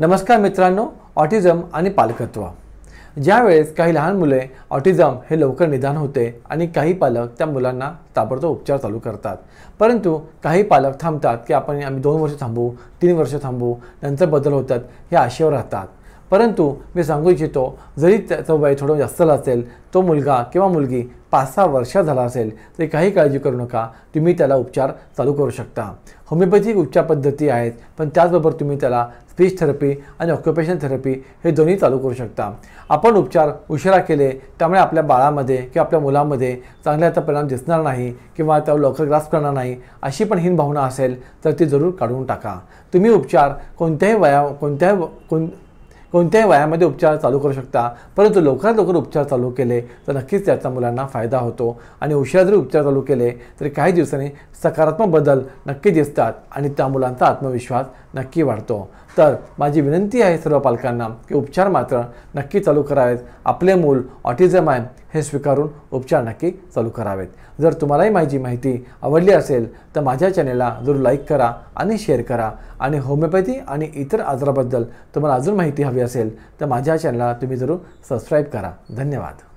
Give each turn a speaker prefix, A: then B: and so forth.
A: नमस्कार मित्रांनो ऑटिझम आणि पालकत्व ज्यावेळेस काही लहान मुले ऑटिझम हे लवकर निदान होते आणि काही पालक त्या मुलांना ताबडतोब उपचार चालू करतात परंतु काही पालक थांबतात की आपण आम्ही दोन वर्ष थांबू तीन वर्ष थांबू नंतर बदल होतात हे आशेवर राहतात परंतु मी सांगू इच्छितो जरी त्याचं वय थोडं जास्त असेल तो मुलगा किंवा मुलगी पाच सहा वर्ष झाला असेल तरी काही काळजी करू नका तुम्ही त्याला उपचार चालू करू शकता होमिओपॅथिक उपचार पद्धती आहेत पण त्याचबरोबर तुम्ही त्याला स्पीच थेरपी आणि ऑक्युपेशन थेरपी हे दोन्ही चालू करू शकता आपण उपचार उशिरा केले त्यामुळे आपल्या बाळामध्ये किंवा आपल्या मुलामध्ये चांगल्याचा परिणाम दिसणार नाही किंवा त्यावर लवकर ग्रास करणार नाही अशी पण हीन भावना असेल तर ती जरूर काढून टाका तुम्ही उपचार कोणत्याही वया कोणत्याही कोण कोणत्याही वयामध्ये उपचार चालू करू शकता परंतु लवकरात लवकर उपचार चालू केले तर नक्कीच त्याचा मुलांना फायदा होतो आणि उशिरा जरी उपचार चालू केले तरी काही दिवसांनी सकारात्मक बदल नक्की दिसतात आणि त्या मुलांचा आत्मविश्वास नक्की वाढतो तर माझी विनंती आहे सर्व पालकांना की उपचार मात्र नक्की चालू करावेत आपले मूल ऑटिझम आहे हे स्वीकारून उपचार नक्की चालू करावेत जर तुम्हालाही माझी माहिती आवडली असेल तर माझ्या चॅनेलला जरूर लाईक करा आणि शेअर करा आणि होमिओपॅथी आणि इतर आजाराबद्दल तुम्हाला अजून माहिती हवी असेल तर माझ्या चॅनलला तुम्ही जरूर सबस्क्राईब करा धन्यवाद